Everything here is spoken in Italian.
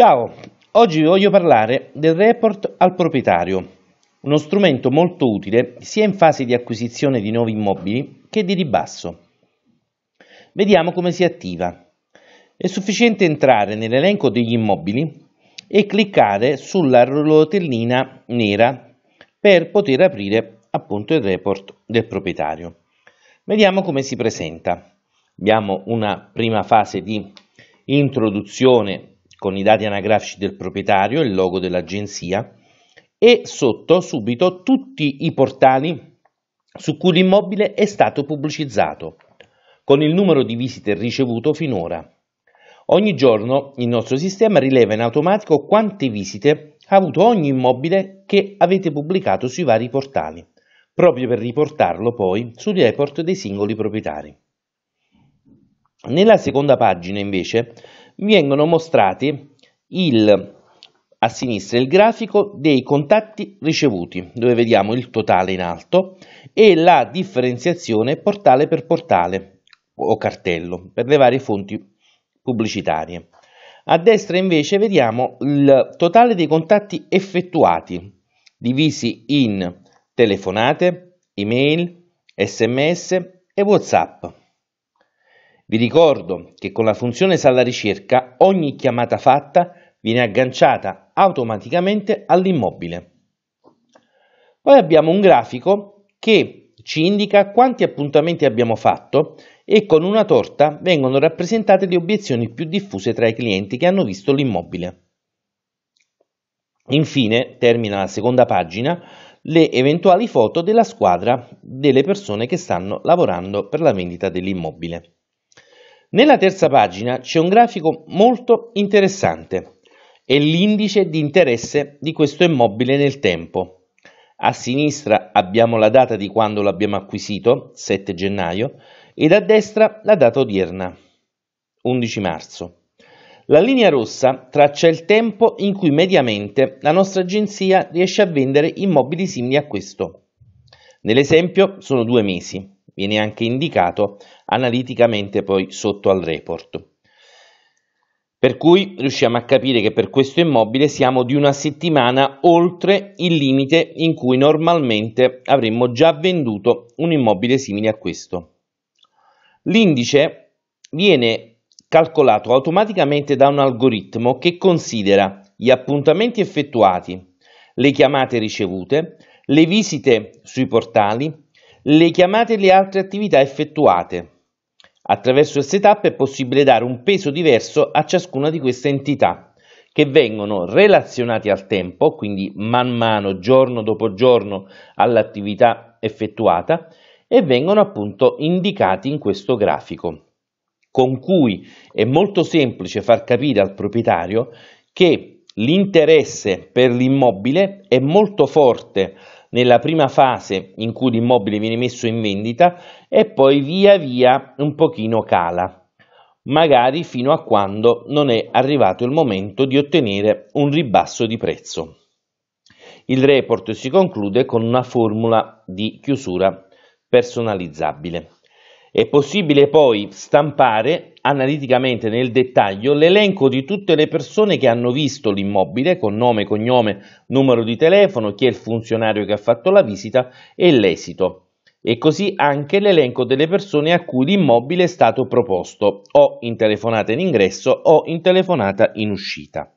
Ciao, oggi vi voglio parlare del report al proprietario, uno strumento molto utile sia in fase di acquisizione di nuovi immobili che di ribasso. Vediamo come si attiva. È sufficiente entrare nell'elenco degli immobili e cliccare sulla rotellina nera per poter aprire appunto il report del proprietario. Vediamo come si presenta. Abbiamo una prima fase di introduzione con i dati anagrafici del proprietario, il logo dell'agenzia e sotto subito tutti i portali su cui l'immobile è stato pubblicizzato, con il numero di visite ricevuto finora. Ogni giorno il nostro sistema rileva in automatico quante visite ha avuto ogni immobile che avete pubblicato sui vari portali, proprio per riportarlo poi sugli report dei singoli proprietari. Nella seconda pagina invece vi vengono mostrati il, a sinistra il grafico dei contatti ricevuti, dove vediamo il totale in alto e la differenziazione portale per portale o cartello per le varie fonti pubblicitarie. A destra invece vediamo il totale dei contatti effettuati, divisi in telefonate, email, sms e whatsapp. Vi ricordo che con la funzione sala ricerca ogni chiamata fatta viene agganciata automaticamente all'immobile. Poi abbiamo un grafico che ci indica quanti appuntamenti abbiamo fatto e con una torta vengono rappresentate le obiezioni più diffuse tra i clienti che hanno visto l'immobile. Infine termina la seconda pagina le eventuali foto della squadra delle persone che stanno lavorando per la vendita dell'immobile. Nella terza pagina c'è un grafico molto interessante, è l'indice di interesse di questo immobile nel tempo. A sinistra abbiamo la data di quando l'abbiamo acquisito, 7 gennaio, ed a destra la data odierna, 11 marzo. La linea rossa traccia il tempo in cui mediamente la nostra agenzia riesce a vendere immobili simili a questo. Nell'esempio sono due mesi viene anche indicato analiticamente poi sotto al report. Per cui riusciamo a capire che per questo immobile siamo di una settimana oltre il limite in cui normalmente avremmo già venduto un immobile simile a questo. L'indice viene calcolato automaticamente da un algoritmo che considera gli appuntamenti effettuati, le chiamate ricevute, le visite sui portali, le chiamate e le altre attività effettuate. Attraverso il setup è possibile dare un peso diverso a ciascuna di queste entità, che vengono relazionate al tempo, quindi man mano, giorno dopo giorno, all'attività effettuata e vengono appunto indicati in questo grafico, con cui è molto semplice far capire al proprietario che l'interesse per l'immobile è molto forte nella prima fase in cui l'immobile viene messo in vendita e poi via via un pochino cala, magari fino a quando non è arrivato il momento di ottenere un ribasso di prezzo. Il report si conclude con una formula di chiusura personalizzabile. È possibile poi stampare analiticamente nel dettaglio l'elenco di tutte le persone che hanno visto l'immobile con nome, cognome, numero di telefono, chi è il funzionario che ha fatto la visita e l'esito. E così anche l'elenco delle persone a cui l'immobile è stato proposto, o in telefonata in ingresso o in telefonata in uscita.